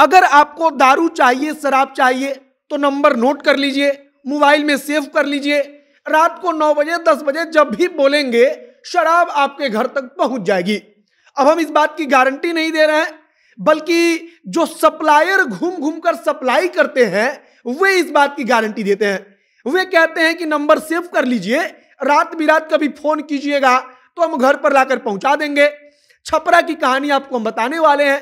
अगर आपको दारू चाहिए शराब चाहिए तो नंबर नोट कर लीजिए मोबाइल में सेव कर लीजिए रात को नौ बजे दस बजे जब भी बोलेंगे शराब आपके घर तक पहुंच जाएगी अब हम इस बात की गारंटी नहीं दे रहे हैं बल्कि जो सप्लायर घूम घूम कर सप्लाई करते हैं वे इस बात की गारंटी देते हैं वे कहते हैं कि नंबर सेव कर लीजिए रात बिरात कभी फोन कीजिएगा तो हम घर पर लाकर पहुंचा देंगे छपरा की कहानी आपको हम बताने वाले हैं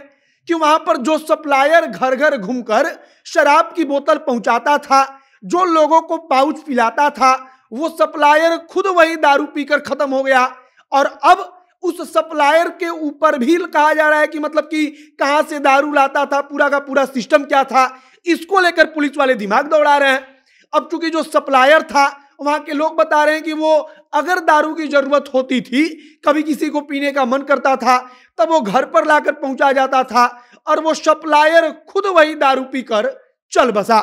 कि वहां पर जो सप्लायर घर घर घूमकर शराब की बोतल पहुंचाता था जो लोगों को पाउच पिलाता था वो सप्लायर खुद वही दारू पीकर खत्म हो गया और अब उस सप्लायर के ऊपर भी कहा जा रहा है कि मतलब कि कहां से दारू लाता था पूरा का पूरा सिस्टम क्या था इसको लेकर पुलिस वाले दिमाग दौड़ा रहे हैं अब चूंकि जो सप्लायर था वहां के लोग बता रहे हैं कि वो अगर दारू की जरूरत होती थी कभी किसी को पीने का मन करता था तब वो घर पर लाकर पहुंचा जाता था और वो सप्लायर खुद वही दारू पीकर चल बसा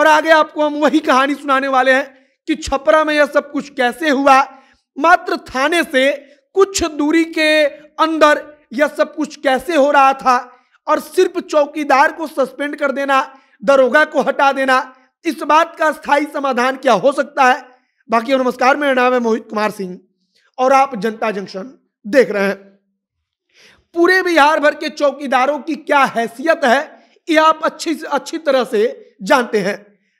और आगे आपको हम वही कहानी सुनाने वाले हैं कि छपरा में यह सब कुछ कैसे हुआ मात्र थाने से कुछ दूरी के अंदर यह सब कुछ कैसे हो रहा था और सिर्फ चौकीदार को सस्पेंड कर देना दरोगा को हटा देना इस बात का स्थायी समाधान क्या हो सकता है बाकी नमस्कार मेरा नाम है मोहित कुमार सिंह और आप जनता जंक्शन देख रहे हैं पूरे बिहार भर के चौकीदारों की क्या हैसियत है ये आप अच्छी अच्छी तरह से जानते हैं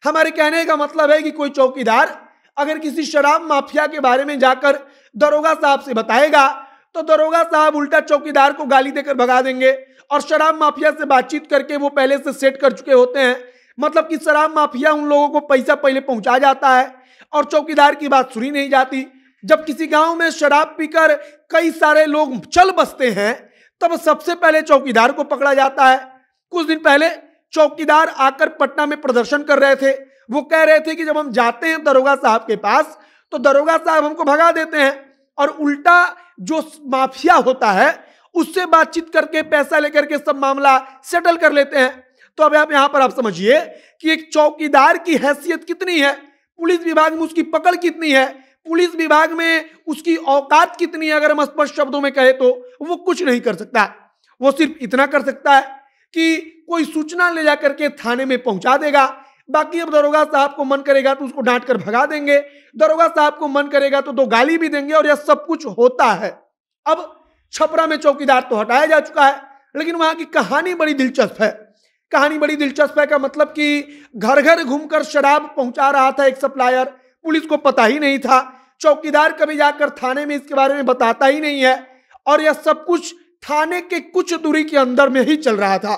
हमारे कहने का मतलब है कि कोई चौकीदार अगर किसी शराब माफिया के बारे में जाकर दरोगा साहब से बताएगा तो दरोगा साहब उल्टा चौकीदार को गाली देकर भगा देंगे और शराब माफिया से बातचीत करके वो पहले से सेट कर चुके होते हैं मतलब कि शराब माफिया उन लोगों को पैसा पहले पहुंचा जाता है और चौकीदार की बात सुनी नहीं जाती जब किसी गांव में शराब पीकर कई सारे लोग चल बसते हैं तब सबसे पहले चौकीदार को पकड़ा जाता है कुछ दिन पहले चौकीदार आकर पटना में प्रदर्शन कर रहे थे वो कह रहे थे कि जब हम जाते हैं दरोगा साहब के पास तो दरोगा साहब हमको भगा देते हैं और उल्टा जो माफिया होता है उससे बातचीत करके पैसा लेकर के सब मामला सेटल कर लेते हैं तो अब आप यहां पर आप समझिए कि एक चौकीदार की हैसियत कितनी है पुलिस विभाग में उसकी पकड़ कितनी है पुलिस विभाग में उसकी औकात कितनी है अगर हम स्पष्ट शब्दों में कहे तो वो कुछ नहीं कर सकता वो सिर्फ इतना कर सकता है कि कोई सूचना ले जाकर के थाने में पहुंचा देगा बाकी अब दरोगा साहब को मन करेगा तो उसको डांट कर भगा देंगे दरोगा साहब को मन करेगा तो दो गाली भी देंगे और यह सब कुछ होता है अब छपरा में चौकीदार तो हटाया जा चुका है लेकिन वहां की कहानी बड़ी दिलचस्प है कहानी बड़ी दिलचस्प है का मतलब कि घर घर घूमकर शराब पहुंचा रहा था एक सप्लायर पुलिस को पता ही नहीं था चौकीदार कभी जाकर थाने में इसके बारे में बताता ही नहीं है और यह सब कुछ थाने के कुछ दूरी के अंदर में ही चल रहा था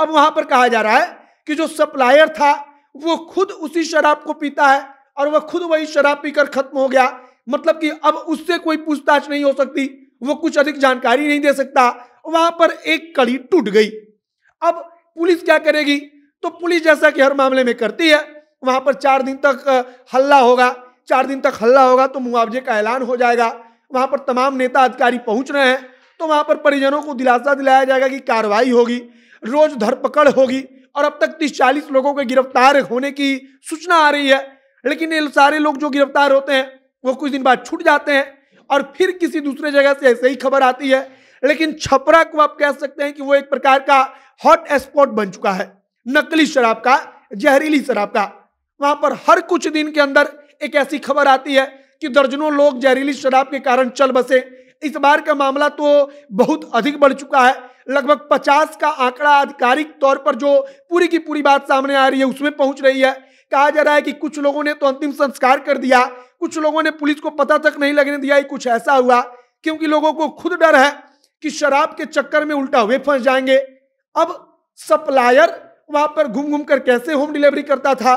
अब वहां पर कहा जा रहा है कि जो सप्लायर था वो खुद उसी शराब को पीता है और वह खुद वही शराब पीकर खत्म हो गया मतलब कि अब उससे कोई पूछताछ नहीं हो सकती वो कुछ अधिक जानकारी नहीं दे सकता वहां पर एक कड़ी टूट गई अब पुलिस क्या करेगी तो पुलिस जैसा कि हर मामले में करती है वहाँ पर चार दिन तक हल्ला होगा चार दिन तक हल्ला होगा तो मुआवजे का ऐलान हो जाएगा वहाँ पर तमाम नेता अधिकारी पहुँच रहे हैं तो वहाँ पर परिजनों को दिलासा दिलाया जाएगा कि कार्रवाई होगी रोज धरपकड़ होगी और अब तक तीस चालीस लोगों के गिरफ्तार होने की सूचना आ रही है लेकिन ये सारे लोग जो गिरफ्तार होते हैं वो कुछ दिन बाद छूट जाते हैं और फिर किसी दूसरे जगह से ऐसे ही खबर आती है लेकिन छपरा को आप कह सकते हैं कि वो एक प्रकार का हॉट स्पॉट बन चुका है नकली शराब का जहरीली शराब का वहां पर हर कुछ दिन के अंदर एक ऐसी खबर आती है कि दर्जनों लोग जहरीली शराब के कारण चल बसे इस बार का मामला तो बहुत अधिक बढ़ चुका है लगभग 50 का आंकड़ा आधिकारिक तौर पर जो पूरी की पूरी बात सामने आ रही है उसमें पहुंच रही है कहा जा रहा है कि कुछ लोगों ने तो अंतिम संस्कार कर दिया कुछ लोगों ने पुलिस को पता तक नहीं लगने दिया कि कुछ ऐसा हुआ क्योंकि लोगों को खुद डर है कि शराब के चक्कर में उल्टा हुए फंस जाएंगे अब सप्लायर वहां पर घूम घूम कर कैसे होम डिलीवरी करता था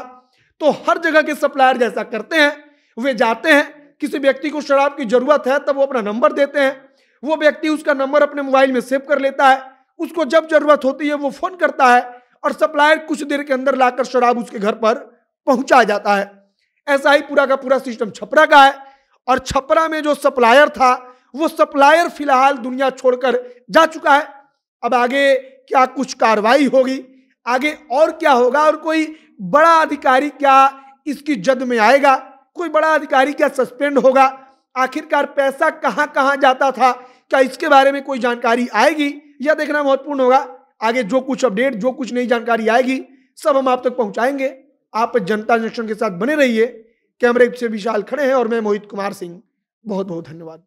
तो हर जगह के सप्लायर जैसा करते हैं वे जाते हैं किसी व्यक्ति को शराब की जरूरत है तब वो अपना नंबर देते हैं वो व्यक्ति उसका नंबर अपने मोबाइल में सेव कर लेता है उसको जब जरूरत होती है वो फोन करता है और सप्लायर कुछ देर के अंदर लाकर शराब उसके घर पर पहुंचा जाता है ऐसा ही पूरा का पूरा सिस्टम छपरा का है और छपरा में जो सप्लायर था वो सप्लायर फिलहाल दुनिया छोड़कर जा चुका है अब आगे क्या कुछ कार्रवाई होगी आगे और क्या होगा और कोई बड़ा अधिकारी क्या इसकी जद में आएगा कोई बड़ा अधिकारी क्या सस्पेंड होगा आखिरकार पैसा कहां कहां जाता था क्या इसके बारे में कोई जानकारी आएगी यह देखना महत्वपूर्ण होगा आगे जो कुछ अपडेट जो कुछ नई जानकारी आएगी सब हम आप तक पहुंचाएंगे आप जनता जंक्शन के साथ बने रहिए कैमरे से विशाल खड़े हैं और मैं मोहित कुमार सिंह बहुत बहुत धन्यवाद